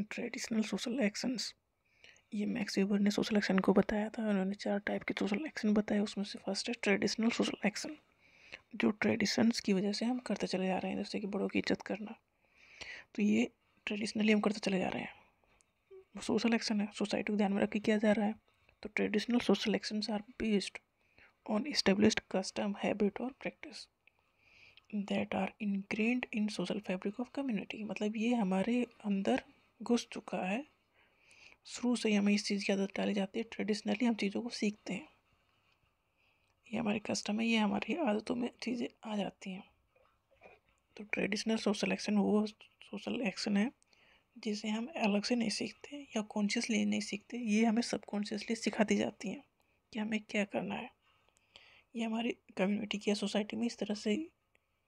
traditional social actions ये Max Weber ने social action को बताया था उन्होंने चार टाइप के सोशल एक्शन बताए उसमें से फर्स्ट है ट्रेडिशनल सोशल एक्शन जो ट्रेडिशंस की वजह से हम करते चले जा रहे हैं जैसे कि बड़ों की इज्जत करना तो ये ट्रेडिशनली हम करते चले जा रहे हैं सोशल एक्शन है सोसाइटी को ध्यान में रख के किया जा रहा है तो traditional social actions are based on establish custom habit और practice that are ingrained in social fabric of community मतलब ये हमारे अंदर घुस चुका है शुरू से ही हमें इस चीज़ की आदत डाली जाती है ट्रेडिशनली हम चीज़ों को सीखते हैं ये हमारे कस्टम है ये हमारी आदतों में चीज़ें आ जाती हैं तो ट्रेडिशनल सोशल एक्शन वो सोशल एक्शन है जिसे हम अलग से नहीं सीखते या कॉन्शियसली नहीं सीखते ये हमें सबकॉन्शियसली दी जाती हैं कि हमें क्या करना है ये हमारी कम्युनिटी की या सोसाइटी में इस तरह से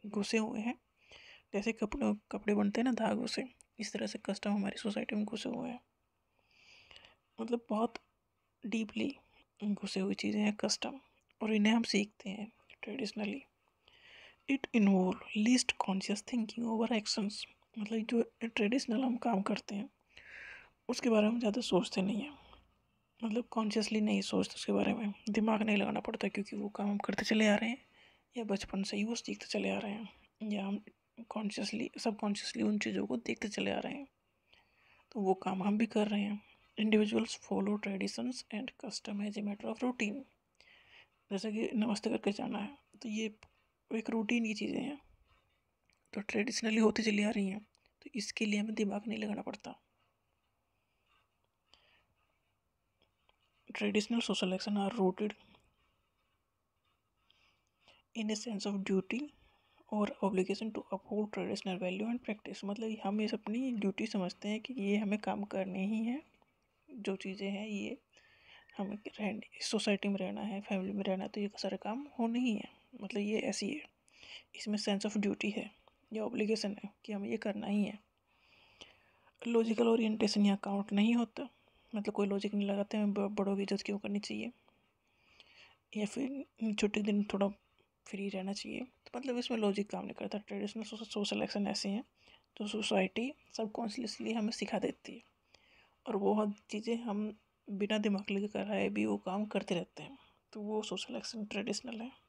घुसे हुए हैं जैसे कपड़े कपड़े बनते हैं ना धागों से इस तरह से कस्टम हमारी सोसाइटी में घुसे हुए हैं मतलब बहुत डीपली घुसे हुई चीज़ें हैं कस्टम और इन्हें हम सीखते हैं traditionally it involve least conscious thinking over actions मतलब जो ट्रेडिशनल हम काम करते हैं उसके बारे में ज़्यादा सोचते नहीं हैं मतलब कॉन्शियसली नहीं सोचते उसके बारे में दिमाग नहीं लगाना पड़ता क्योंकि वो काम हम करते चले आ रहे हैं या बचपन से ही वो सीखते चले आ रहे हैं या हम कॉन्शियसली सबकॉन्शियसली उन चीज़ों को देखते चले आ रहे हैं तो वो काम हम भी कर रहे हैं individuals follow traditions and custom as a matter of routine जैसे कि नमस्ते करके जाना है तो ये एक रूटीन की चीज़ें हैं तो ट्रेडिशनली होती चली आ रही हैं तो इसके लिए हमें दिमाग नहीं लगाना पड़ता traditional social action are rooted in a sense of duty और obligation to uphold traditional value and practice मतलब हम ये अपनी ड्यूटी समझते हैं कि ये हमें काम करने ही हैं जो चीज़ें हैं ये हमें रहन सोसाइटी में रहना है फैमिली में रहना है तो ये सारे काम होने ही हैं मतलब ये ऐसी है इसमें सेंस ऑफ ड्यूटी है ये ऑब्लिगेशन है कि हमें ये करना ही है लॉजिकल ओरिएंटेशन या काउंट नहीं होता मतलब कोई लॉजिक नहीं लगाते हमें बड़ों की इज्जत क्यों करनी चाहिए या फिर छुट्टी दिन थोड़ा फ्री रहना चाहिए मतलब इसमें लॉजिक काम नहीं करता ट्रेडिशनल सोशल एक्शन ऐसे हैं जो सोसाइटी सबकॉन्शियसली हमें सिखा देती है और बहुत चीज़ें हम बिना दिमाग लगे कराए भी वो काम करते रहते हैं तो वो सोशल एक्शन ट्रेडिशनल है